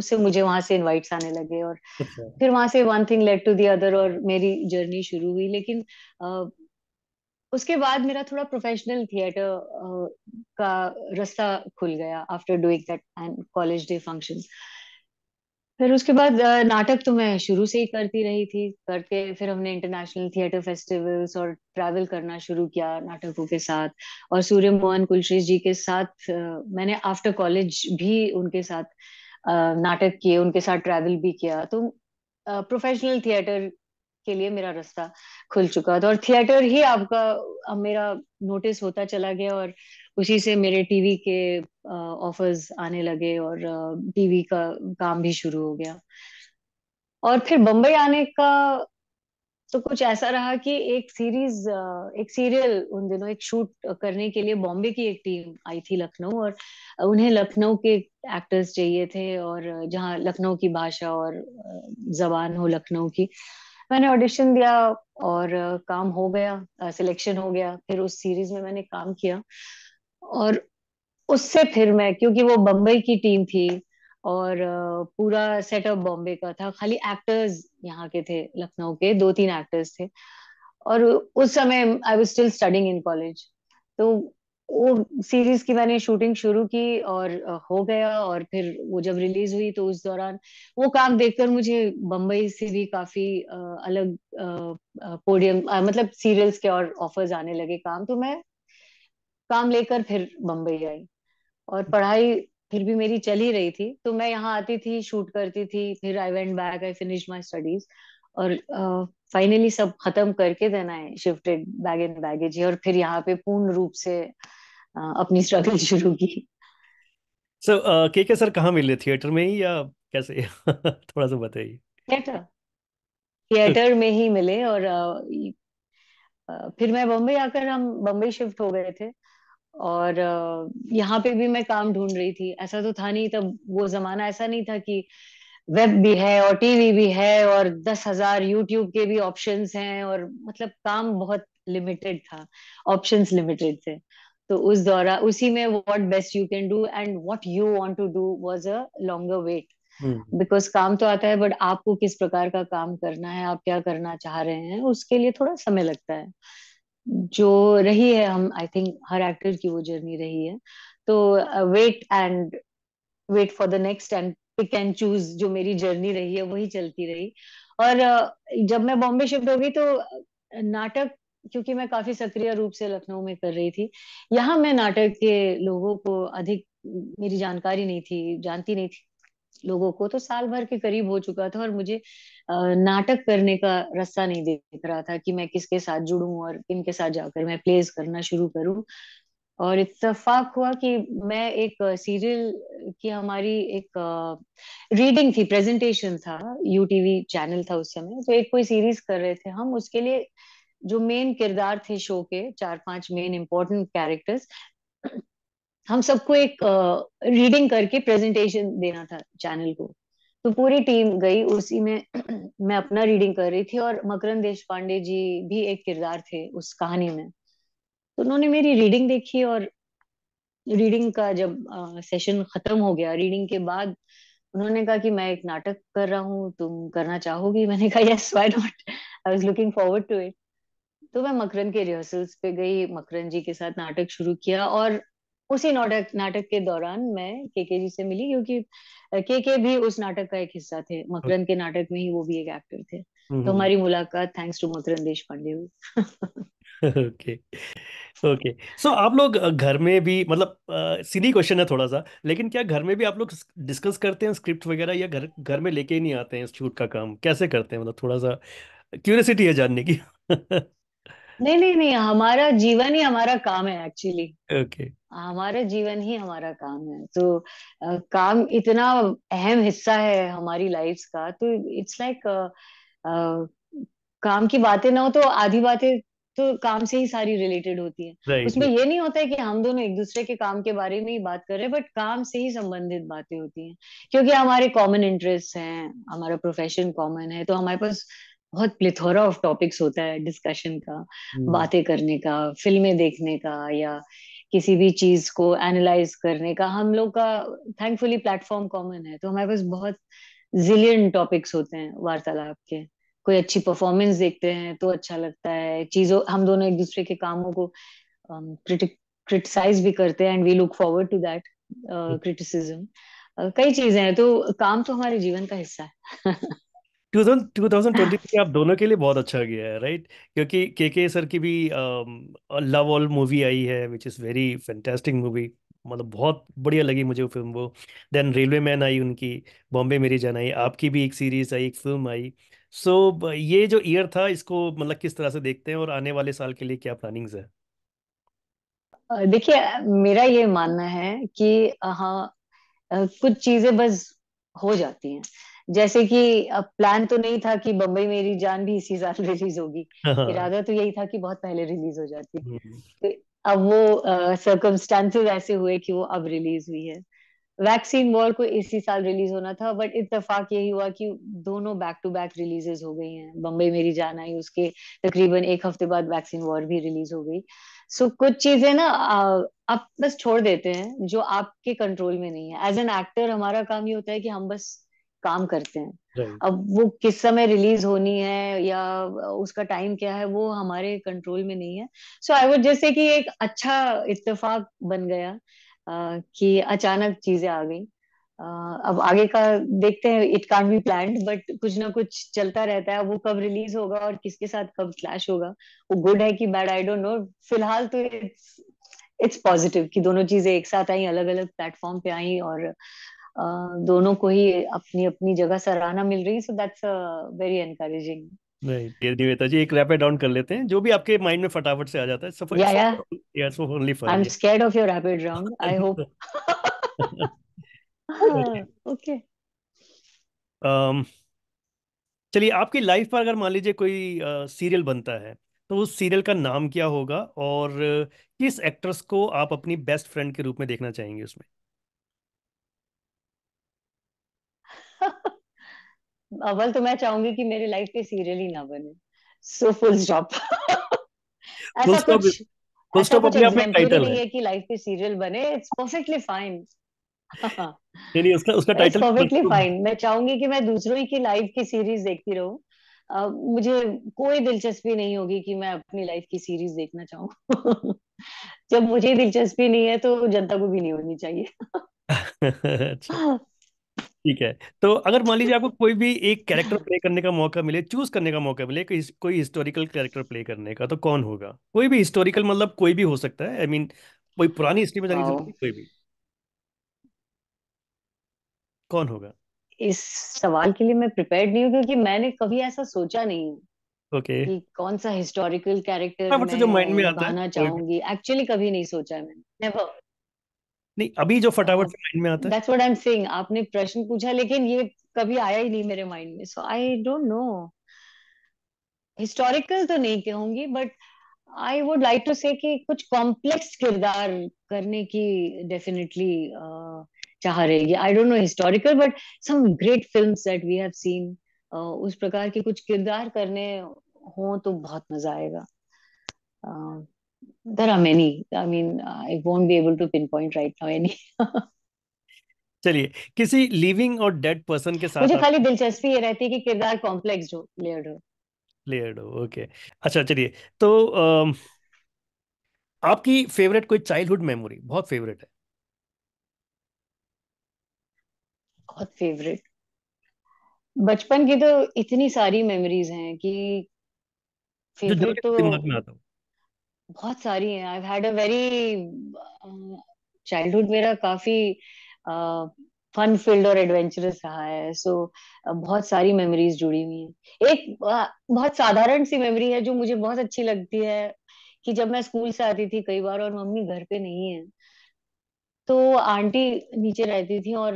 उससे मुझे वहां से इनवाइट्स आने लगे और अच्छा। फिर वहां से one thing led to the other और मेरी जर्नी शुरू हुई लेकिन उसके बाद मेरा थोड़ा प्रोफेशनल थिएटर का रास्ता खुल गया after doing that and college day function फिर उसके बाद नाटक तो मैं शुरू से ही करती रही थी करके फिर हमने इंटरनेशनल थिएटर फेस्टिवल्स और ट्रैवल करना शुरू किया नाटकों के साथ और सूर्य मोहन कुलश्री जी के साथ मैंने आफ्टर कॉलेज भी उनके साथ नाटक किए उनके साथ ट्रैवल भी किया तो प्रोफेशनल थिएटर के लिए मेरा रास्ता खुल चुका था और थिएटर ही आपका मेरा नोटिस होता चला गया और उसी से मेरे टीवी के ऑफर्स आने लगे और टीवी का काम भी शुरू हो गया और फिर बम्बई आने का तो कुछ ऐसा रहा कि एक सीरीज एक सीरियल उन दिनों एक शूट करने के लिए बॉम्बे की एक टीम आई थी लखनऊ और उन्हें लखनऊ के एक्टर्स चाहिए थे और जहाँ लखनऊ की भाषा और जबान हो लखनऊ की मैंने ऑडिशन दिया और काम हो गया सिलेक्शन हो गया फिर उस सीरीज में मैंने काम किया और उससे फिर मैं क्योंकि वो बम्बई की टीम थी और पूरा सेटअप बॉम्बे का था खाली एक्टर्स यहाँ के थे लखनऊ के दो तीन एक्टर्स थे और उस समय I was still studying in college तो वो सीरीज की मैंने शूटिंग शुरू की और हो गया और फिर वो जब रिलीज हुई तो उस दौरान वो काम देखकर मुझे बम्बई से भी काफी अलग पोडियम मतलब सीरियल्स के और ऑफर्स आने लगे काम तो मैं काम लेकर फिर बंबई आई और पढ़ाई फिर भी मेरी चल ही रही थी तो मैं यहाँ आती थी शूट करती थी फिर I went back I finish my studies और फाइनली uh, सब खत्म करके देना है शिफ्टेड बैग एंड बैगेज और फिर यहाँ पे पूर्ण रूप से uh, अपनी स्ट्रगल शुरू की सो so, uh, के के सर कहाँ मिले थिएटर में ही या कैसे थोड़ा सा बताइए थिएटर थिएटर में ही मिले और uh, फिर मैं बम्बई आकर हम बम्बई शिफ्ट हो गए थे uh, और यहाँ पे भी मैं काम ढूंढ रही थी ऐसा तो था नहीं तब वो जमाना ऐसा नहीं था कि वेब भी है और टीवी भी है और दस हजार यूट्यूब के भी ऑप्शन हैं और मतलब काम बहुत लिमिटेड था ऑप्शन लिमिटेड थे तो उस दौरा उसी में what best you can do and what you want to do was a longer wait because काम तो आता है बट आपको किस प्रकार का काम करना है आप क्या करना चाह रहे हैं उसके लिए थोड़ा समय लगता है जो रही है हम आई थिंक हर एक्टर की वो जर्नी रही है तो wait and wait for the next and pick and choose जो मेरी जर्नी रही है वही चलती रही और uh, जब मैं बॉम्बे शिफ्ट हो गई तो uh, नाटक क्योंकि मैं काफी सक्रिय रूप से लखनऊ में कर रही थी यहाँ मैं नाटक के लोगों को अधिक मेरी जानकारी नहीं थी जानती नहीं थी लोगों को तो साल भर के करीब हो चुका था और मुझे नाटक करने का रास्ता नहीं देख रहा था कि मैं किसके साथ जुड़ू और किन के साथ जाकर मैं प्लेस करना शुरू करूं और इतफाक हुआ कि मैं एक सीरियल की हमारी एक रीडिंग थी प्रेजेंटेशन था यू टीवी चैनल था उस समय तो एक कोई सीरीज कर रहे थे हम उसके लिए जो मेन किरदार थे शो के चार पांच मेन इम्पोर्टेंट कैरेक्टर्स हम सबको एक रीडिंग uh, करके प्रेजेंटेशन देना था चैनल को तो पूरी टीम गई उसी में मैं अपना रीडिंग कर रही थी और मकरंद देश पांडे जी भी एक किरदार थे उस कहानी में तो उन्होंने मेरी रीडिंग देखी और रीडिंग का जब आ, सेशन खत्म हो गया रीडिंग के बाद उन्होंने कहा कि मैं एक नाटक कर रहा हूँ तुम करना चाहोगी मैंने कहा yes why not I was looking forward to it तो मैं मकरन के रिहर्सल्स पे गई मकरन जी के साथ नाटक शुरू किया और उसी नाटक नाटक के दौरान मैं केके जी से मिली क्योंकि केके भी उस नाटक का एक हिस्सा थे मकरंद के नाटक में ही वो भी एक एक्टर थे हम्म, तो हम्म। हमारी मुलाकात थैंक्स टू मकरंद देश पांडे हुई ओके ओके सो आप लोग घर में भी मतलब सीधी क्वेश्चन है थोड़ा सा लेकिन क्या घर में भी आप लोग डिस्कस करते हैं स्क्रिप्ट वगैरह या घर घर में लेके ही नहीं आते हैं शूट का काम कैसे करते हैं मतलब थोड़ा सा क्यूरियसिटी है जानने की नहीं नहीं नहीं हमारा जीवन ही हमारा काम है एक्चुअली ओके okay. हमारा जीवन ही हमारा काम है तो आ, काम इतना अहम हिस्सा है हमारी लाइफ का तो इट्स लाइक like, काम की बातें ना हो तो आधी बातें तो काम से ही सारी रिलेटेड होती है right. उसमें ये नहीं होता है कि हम दोनों एक दूसरे के काम के बारे में ही बात कर रहे हैं बट काम से ही संबंधित बातें होती हैं क्योंकि हमारे कॉमन इंटरेस्ट हैं हमारा प्रोफेशन कॉमन है तो हमारे पास बहुत प्लेथोरा ऑफ टॉपिक्स होता है डिस्कशन का hmm. बातें करने का फिल्में देखने का या किसी भी चीज को एनालाइज करने का हम लोग का थैंकफुली प्लेटफॉर्म कॉमन है तो हमारे पास बहुत जिलियन टॉपिक्स होते हैं वार्तालाप के कोई अच्छी परफॉर्मेंस देखते हैं तो अच्छा लगता है चीजों हम दोनों एक दूसरे के कामों को क्रिटिसाइज um, भी करते हैं and we look forward to that criticism कई चीजें हैं तो काम तो हमारे जीवन का हिस्सा है 2023 आप दोनों के लिए बहुत अच्छा गया है राइट क्योंकि के के सर की भी लव ऑल मूवी आई है which is very fantastic movie मतलब बहुत बढ़िया लगी मुझे वो फिल्म वो देन रेलवे मैन आई उनकी बॉम्बे मेरी जान आई आपकी भी एक सीरीज आई एक फिल्म आई सो so, ये जो ईयर था इसको मतलब किस तरह से देखते हैं और आने वाले साल के लिए क्या प्लानिंग्स है देखिए मेरा ये मानना है कि हाँ कुछ चीजें बस हो जाती हैं जैसे कि अब प्लान तो नहीं था कि बम्बई मेरी जान भी इसी साल रिलीज होगी हाँ। इरादा तो यही था कि बहुत पहले रिलीज हो जाती हम्म। तो अब वो सर्कमस्टांसेस ऐसे हुए कि वो अब रिलीज हुई है वैक्सीन वॉर को इसी साल रिलीज होना था बट इतफाक यही हुआ कि दोनों बैक टू बैक रिलीजेस हो गई हैं बम्बई मेरी जान आई उसके तकरीबन एक हफ्ते बाद वैक्सीन वॉर भी रिलीज हो गई सो so, कुछ चीजें ना आप बस छोड़ देते हैं जो आपके कंट्रोल में नहीं है एज एन एक्टर हमारा काम ये होता है कि हम बस काम करते हैं अब वो किस समय रिलीज होनी है या उसका टाइम क्या है वो हमारे कंट्रोल में नहीं है सो आई वुड जैसे कि एक अच्छा इत्तेफाक बन गया कि अचानक चीजें आ गई अब आगे का देखते हैं it can be plan but कुछ ना कुछ चलता रहता है वो कब रिलीज होगा और किसके साथ कब क्लैश होगा वो गुड है कि बैड आई डोंट नो फिलहाल तो इट्स इट्स पॉजिटिव कि दोनों चीजें एक साथ आई अलग अलग प्लेटफॉर्म पे आई और दोनों को ही अपनी अपनी जगह सराहना मिल रही so that's very encouraging right जी एक रैपिड राउंड कर लेते हैं जो भी आपके माइंड में फटाफट से आ जाता है सफर yeah yeah yes only for I am scared of your rapid round I hope okay चलिए आपकी लाइफ पर अगर मान लीजिए कोई सीरियल बनता है तो उस सीरियल का नाम क्या होगा और किस एक्ट्रेस को आप अपनी बेस्ट फ्रेंड के रूप में देखना चाहेंगे उसमें अव्वल तो मैं चाहूंगी कि मेरे लाइफ के सीरियल ही ना बने सो फुल स्टॉप ऐसा कुछ ऐसा कुछ टाइटल नहीं है कि लाइफ के सीरियल बने इट्स परफेक्टली फाइन नहीं नहीं उसका उसका टाइटल परफेक्टली फाइन मैं चाहूंगी कि मैं दूसरों ही की लाइफ की सीरीज देखती रहूं Uh, मुझे कोई दिलचस्पी नहीं होगी कि मैं अपनी लाइफ की सीरीज देखना चाहूँ जब मुझे दिलचस्पी नहीं है तो जनता को भी नहीं होनी चाहिए अच्छा। ठीक है तो अगर मान लीजिए आपको कोई भी एक कैरेक्टर प्ले करने का मौका मिले चूज करने का मौका मिले कोई कोई हिस्टोरिकल कैरेक्टर प्ले करने का तो कौन होगा कोई भी हिस्टोरिकल मतलब कोई भी हो सकता है आई मीन कोई पुरानी हिस्ट्री में जाने की जरूरत नहीं कोई भी कौन होगा इस सवाल के लिए मैं प्रिपेयर नहीं हूँ क्योंकि मैंने कभी ऐसा सोचा नहीं हूँ ओके okay. कि कौन सा हिस्टोरिकल कैरेक्टर हाँ, मैं जो माइंड में आता है चाहूंगी एक्चुअली कभी नहीं सोचा है मैंने नेवर नहीं अभी जो फटाफट माइंड में आता है that's what I am saying आपने प्रश्न पूछा लेकिन ये कभी आया ही नहीं मेरे माइंड में so I don't know historical तो नहीं कहूंगी but I would like to say कुछ कॉम्प्लेक्स किरदार करने की डेफिनेटली चाह रहेगी I don't know historical but some great films that we have seen उस प्रकार के कुछ किरदार करने हो तो बहुत मजा आएगा uh, there are many. I mean, I won't be able to pinpoint right now any. चलिए किसी लिविंग और डेड पर्सन के साथ मुझे खाली दिलचस्पी ये रहती है कि किरदार कॉम्प्लेक्स हो लेयर्ड हो लेयर्ड हो ओके अच्छा चलिए तो आपकी फेवरेट कोई चाइल्डहुड मेमोरी बहुत फेवरेट है बहुत फेवरेट बचपन की तो इतनी सारी मेमोरीज हैं कि फेवरेट तो दिमाग में तो आता हूं बहुत सारी हैं I had a very childhood मेरा काफी फन uh, फील्ड और एडवेंचरस रहा है सो so, uh, बहुत सारी मेमोरीज जुड़ी हुई हैं एक uh, बहुत साधारण सी मेमोरी है जो मुझे बहुत अच्छी लगती है कि जब मैं स्कूल से आती थी कई बार और मम्मी घर पे नहीं है तो आंटी नीचे रहती थी और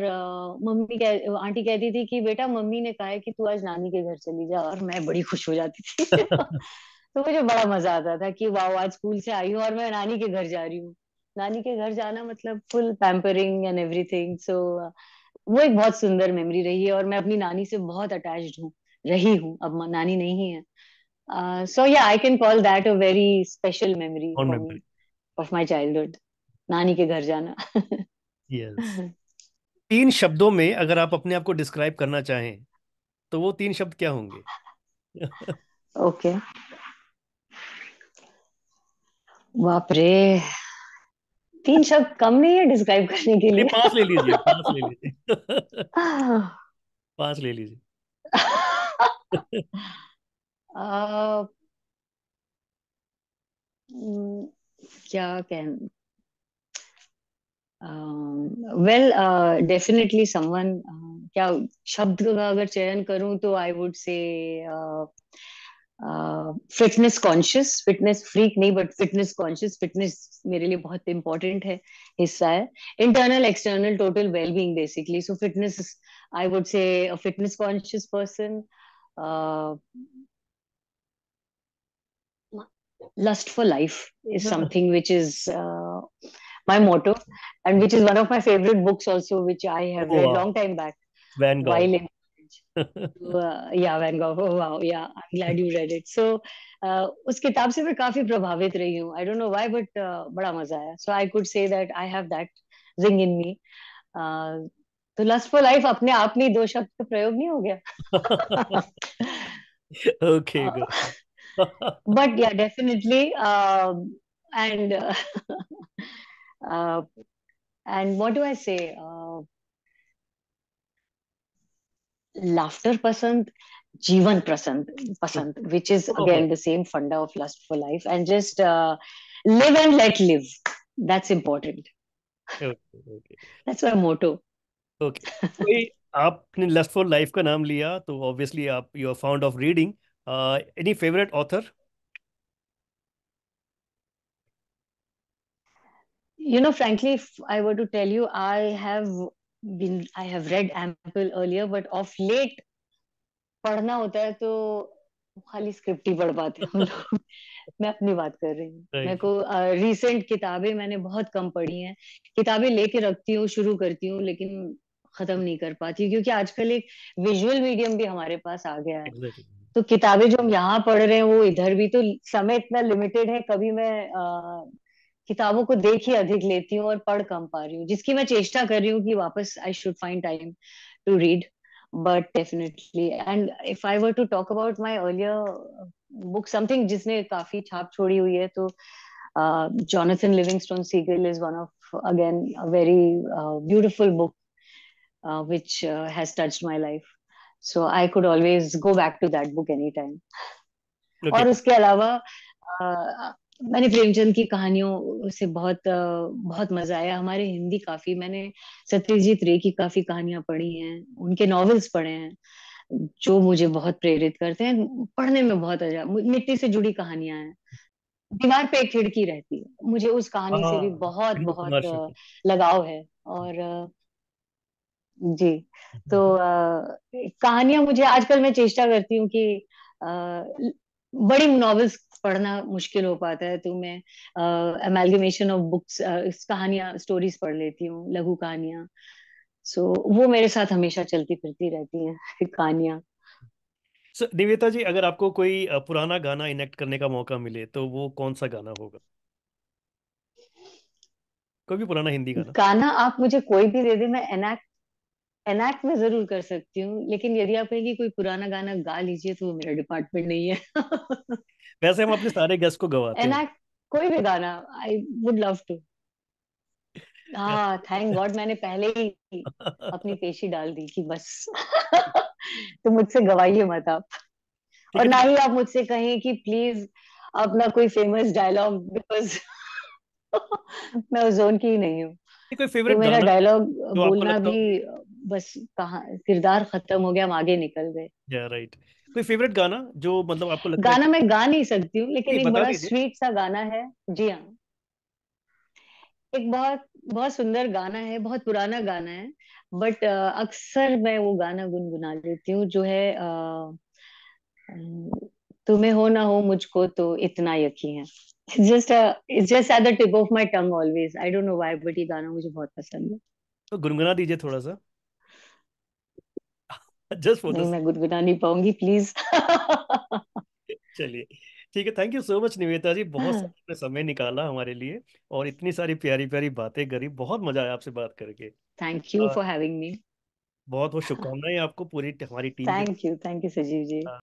मम्मी कह आंटी कहती थी कि बेटा मम्मी ने कहा है कि तू आज नानी के घर चली जा और मैं बड़ी खुश हो जाती थी तो मुझे बड़ा मजा आता था कि वाह आज स्कूल से आई हूँ और मैं नानी के घर जा रही हूँ नानी के घर जाना मतलब full pampering and everything so वो एक बहुत सुंदर मेमोरी रही है और मैं अपनी नानी से बहुत अटैच्ड हूँ रही हूँ अब नानी नहीं है so yeah I can call that a very special memory of my childhood नानी के घर जाना yes. तीन शब्दों में अगर आप अपने आप को डिस्क्राइब करना चाहें तो वो तीन शब्द क्या होंगे ओके okay. बाप रे तीन शब्द कम नहीं है डिस्क्राइब करने के लिए पांच ले लीजिए पांच ले लीजिए पांच ले लीजिए हम्म, क्या कैन वेल डेफिनेटली समवन क्या शब्द का अगर चयन करूं तो I would say Uh, fitness conscious fitness freak नहीं but fitness conscious fitness मेरे लिए important है हिस्सा internal external total well being basically so fitness I would say a fitness conscious person uh, lust for life is something which is uh, my motto and which is one of my favorite books also which I have oh, read long time back when while yeah Van Gogh wow yeah I am glad you read it so उस किताब से मैं काफी प्रभावित रही हूँ I don't know why but बड़ा मजा आया so I could say that I have that zing in me तो लस्ट फॉर लाइफ अपने आप में दो शब्द का प्रयोग नहीं हो गया okay but yeah definitely and and what do I say laughter pasand jivan prasand pasand which is again the same funda of lust for life and just uh, live and let live that's important okay, okay. that's my motto okay आपने lust for life का नाम लिया तो obviously आप you are fond of reading any favourite author you know frankly if i were to tell you i have been I have read ample earlier, but of late पढ़ना होता है तो खाली स्क्रिप्ट ही पढ़ पाते हम मैं अपनी बात कर रही हूँ मेरे को रिसेंट किताबें मैंने बहुत कम पढ़ी हैं किताबें लेके रखती हूँ शुरू करती हूँ लेकिन खत्म नहीं कर पाती क्योंकि आजकल एक विजुअल मीडियम भी हमारे पास आ गया है तो किताबें जो हम यहाँ पढ़ रहे हैं वो इधर भी तो समय इतना लिमिटेड है कभी मैं किताबों को देख ही अधिक लेती हूँ और पढ़ कम पा रही हूँ जिसकी मैं चेष्टा कर रही हूँ कि वापस I should find time to read but definitely and if I were to talk about my earlier book something जिसने काफी छाप छोड़ी हुई है तो Jonathan Livingston Seagull is one of again a very beautiful book which has touch my life life so i could always go back to that book anytime okay. और उसके अलावा uh, मैंने प्रेमचंद की कहानियों से बहुत बहुत मजा आया हमारे हिंदी काफी मैंने सत्यजीत रे की काफी कहानियां पढ़ी हैं उनके नॉवेल्स पढ़े हैं जो मुझे बहुत प्रेरित करते हैं पढ़ने में बहुत अजा मिट्टी से जुड़ी कहानियां हैं दीवार पे एक खिड़की रहती है मुझे उस कहानी से भी हाँ, बहुत बहुत लगाव है और जी हम्म। तो कहानियां मुझे आजकल मैं चेष्टा करती हूँ कि बड़ी नॉवेल्स पढ़ना मुश्किल हो पाता है तो मैं अमेलगमेशन ऑफ बुक्स कहानियां स्टोरीज पढ़ लेती हूँ लघु कहानियां सो so, वो मेरे साथ हमेशा चलती फिरती रहती हैं कहानियां so, दिव्यता जी अगर आपको कोई पुराना गाना इनेक्ट करने का मौका मिले तो वो कौन सा गाना होगा कोई भी पुराना हिंदी गाना गाना आप मुझे कोई भी दे दे मैं एनेक्ट एनैक्ट में जरूर कर सकती हूँ लेकिन यदि आप कहेंगे कोई पुराना गाना गा लीजिए तो वो मेरा डिपार्टमेंट नहीं है वैसे हम अपने सारे गेस्ट को गवाते हैं एनैक्ट कोई भी गाना आई वुड लव टू हाँ थैंक गॉड मैंने पहले ही अपनी पेशी डाल दी कि बस तो मुझसे गवाइए मत आप और ना ही आप मुझसे कहें कि प्लीज अपना कोई फेमस डायलॉग बिकॉज मैं उस जोन की ही नहीं हूँ तो मेरा डायलॉग बोलना भी बस कहा किरदार खत्म हो गया हम आगे निकल गए या राइट कोई फेवरेट गाना जो मतलब आपको लगता गाना है? मैं गा नहीं सकती हूँ लेकिन एक बड़ा स्वीट सा गाना है जी हाँ एक बहुत बहुत सुंदर गाना है बहुत पुराना गाना है बट अक्सर मैं वो गाना गुनगुना लेती हूँ जो है uh, तुम्हें हो ना हो मुझको तो इतना यकी है just just at the tip of my tongue always I don't know why but ये गाना मुझे बहुत पसंद है तो गुनगुना दीजिए थोड़ा सा जस्ट फॉर मैं गुदगुदा नहीं पाऊंगी प्लीज चलिए ठीक है thank you so much Niveda ji बहुत हाँ। समय निकाला हमारे लिए और इतनी सारी प्यारी प्यारी बातें करी बहुत मजा आया आपसे बात करके thank you for having me बहुत बहुत शुभकामनाएं आपको पूरी हमारी team thank you thank you Sajeev ji